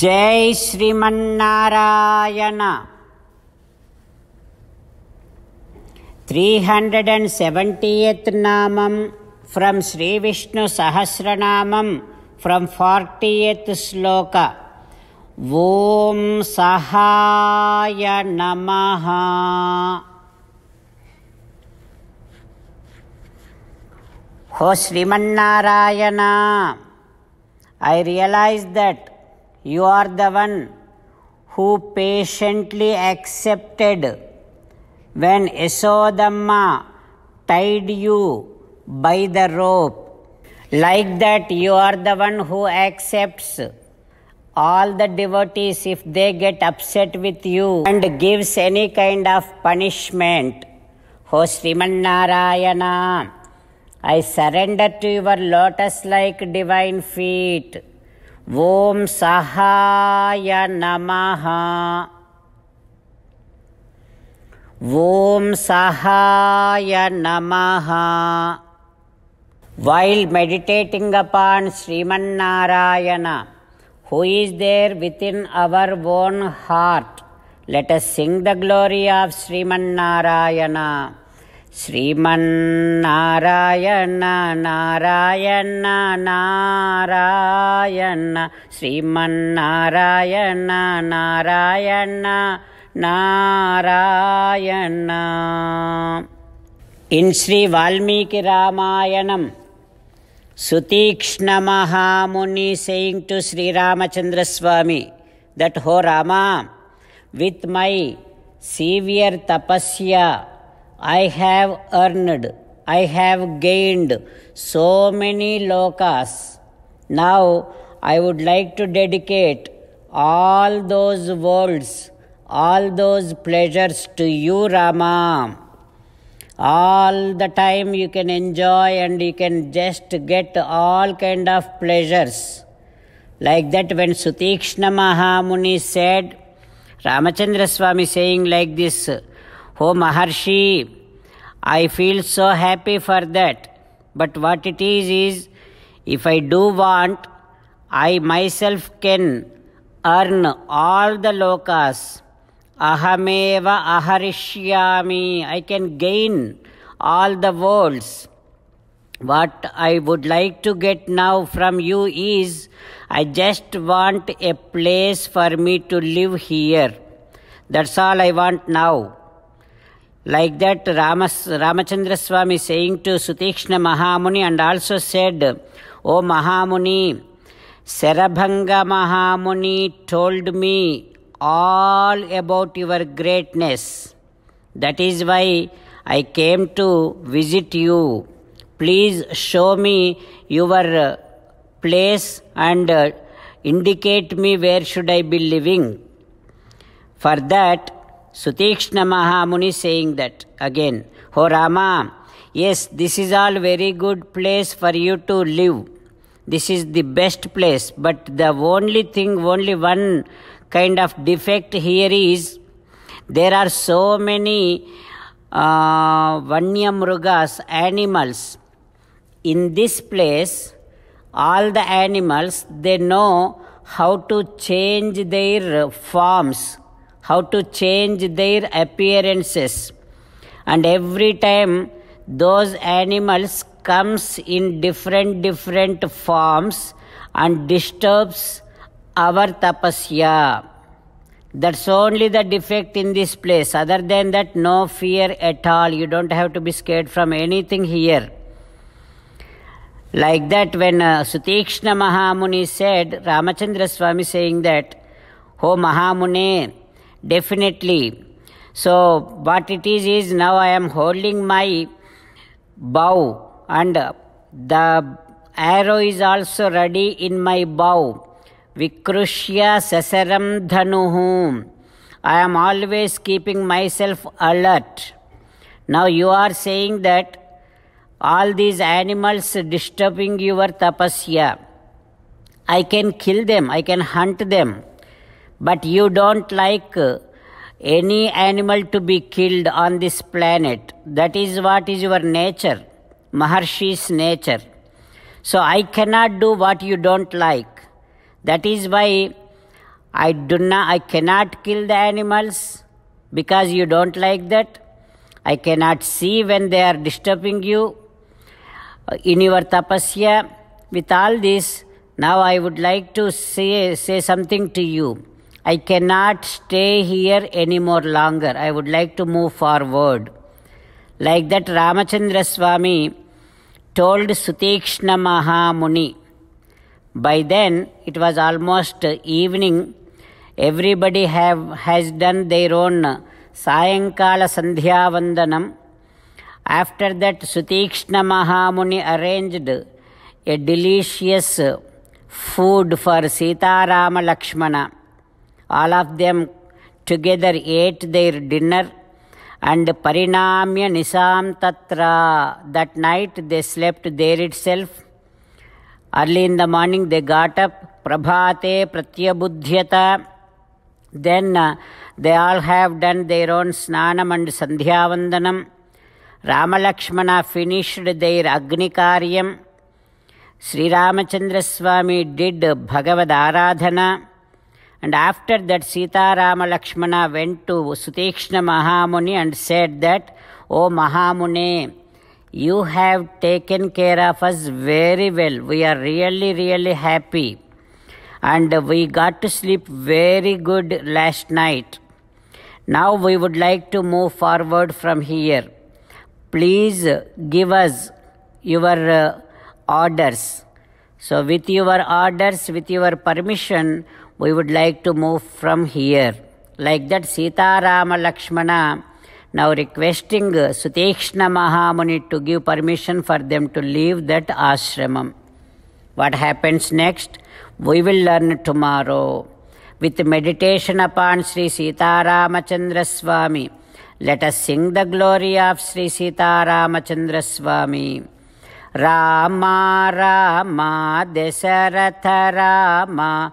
జై Srimannarayana three hundred and seventieth namam from Sri Vishnu Sahasranamam from fortieth shloka Om Sahaya నమ హో Srimannarayana I realise that you are the one who patiently accepted when Yasodamma tied you by the rope. Like that, you are the one who accepts all the devotees if they get upset with you and gives any kind of punishment. Ho Srimannarayana, I surrender to your lotus like divine feet. Vom Sahaya नमः Om Sahaya Namaha. While meditating upon Sriman Narayana, who is there within our own heart, let us sing the glory of Sriman Srimannarayana Narayana Narayana Srimannarayana Narayana Narayana in Sri Valmiki Ramayanam Sutikshna Mahamuni saying to Sriramachandra Swami that O Rama with my severe tapasya I have earned, I have gained so many lokas. Now I would like to dedicate all those worlds, all those pleasures to you, Rama. All the time you can enjoy and you can just get all kind of pleasures. Like that when Sutikshna Mahamuni said, Ramachandra Swami saying like this, Oh Maharshi, I feel so happy for that. But what it is is, if I do want, I myself can earn all the lokas. Ahameva aharishyami. I can gain all the worlds. What I would like to get now from you is, I just want a place for me to live here. That's all I want now. Like that, Ramas, Ramachandra Swami saying to Sutikshna Mahamuni and also said, O Mahamuni, Sarabhanga Mahamuni told me all about your greatness. That is why I came to visit you. Please show me your uh, place and uh, indicate me where should I be living. For that, Sutikshna Mahamuni saying that again, Ho Rama, yes, this is all very good place for you to live. This is the best place, but the only thing, only one kind of defect here is there are so many uh, animals. In this place, all the animals, they know how to change their forms how to change their appearances and every time those animals comes in different different forms and disturbs our tapasya that's only the defect in this place other than that no fear at all you don't have to be scared from anything here like that when uh, sutikshna mahamuni said ramachandra swami saying that ho Mahamuni." definitely. So, what it is is now I am holding my bow and the arrow is also ready in my bow. Vikrushya sasaram dhanuhum. I am always keeping myself alert. Now you are saying that all these animals disturbing your tapasya. I can kill them, I can hunt them but you don't like uh, any animal to be killed on this planet. That is what is your nature, Maharshi's nature. So I cannot do what you don't like. That is why I do not, I cannot kill the animals because you don't like that. I cannot see when they are disturbing you. Uh, in your tapasya, with all this, now I would like to say, say something to you. I cannot stay here any more longer. I would like to move forward. Like that, Ramachandra Swami told Sutikshna Mahamuni. By then, it was almost evening. Everybody have, has done their own Sayankala vandanam. After that, Sutikshna Mahamuni arranged a delicious food for Sita Rama Lakshmana all of them together ate their dinner and Parinamya Nisam Tatra. That night they slept there itself. Early in the morning they got up, Prabhate Pratyabuddhyata. Then uh, they all have done their own snanam and sandhyavandanam. Ramalakshmana finished their Agnikaryam. Sri Ramachandra Swami did Bhagavad Aradhana. And after that, Sita Rama Lakshmana went to Sutikshna Mahamuni and said that, "Oh, Mahamuni, you have taken care of us very well. We are really, really happy. And we got to sleep very good last night. Now we would like to move forward from here. Please give us your uh, orders. So, with your orders, with your permission, we would like to move from here. Like that, Sita Rama Lakshmana now requesting Sutekshna Mahamuni to give permission for them to leave that ashramam. What happens next? We will learn tomorrow. With meditation upon Sri Sita Ramachandra Swami, let us sing the glory of Sri Sita Ramachandra Swami. Rama Rama Desharatha Rama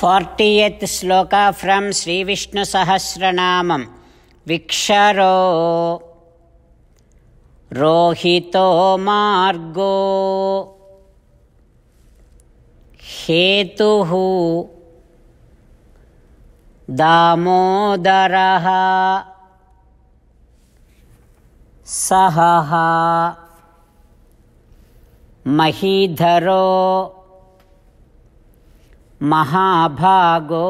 from Sri Vishnu Sahasranama विक्षरो रोहितो मार्गो हेतु दामोदर सह महीधरो महाभागो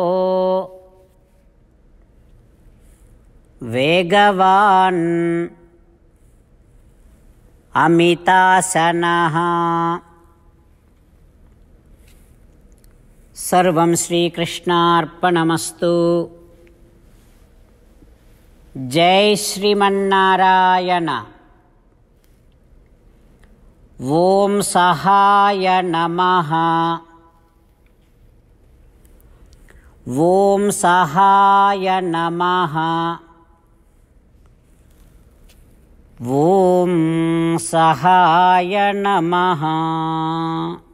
वेगवान् अमितासनः सर्वं श्रीकृष्णार्पणमस्तु जय श्रीमन्नारायण सहाय नमः ॐ सहाय नमः ॐ सहाय नमः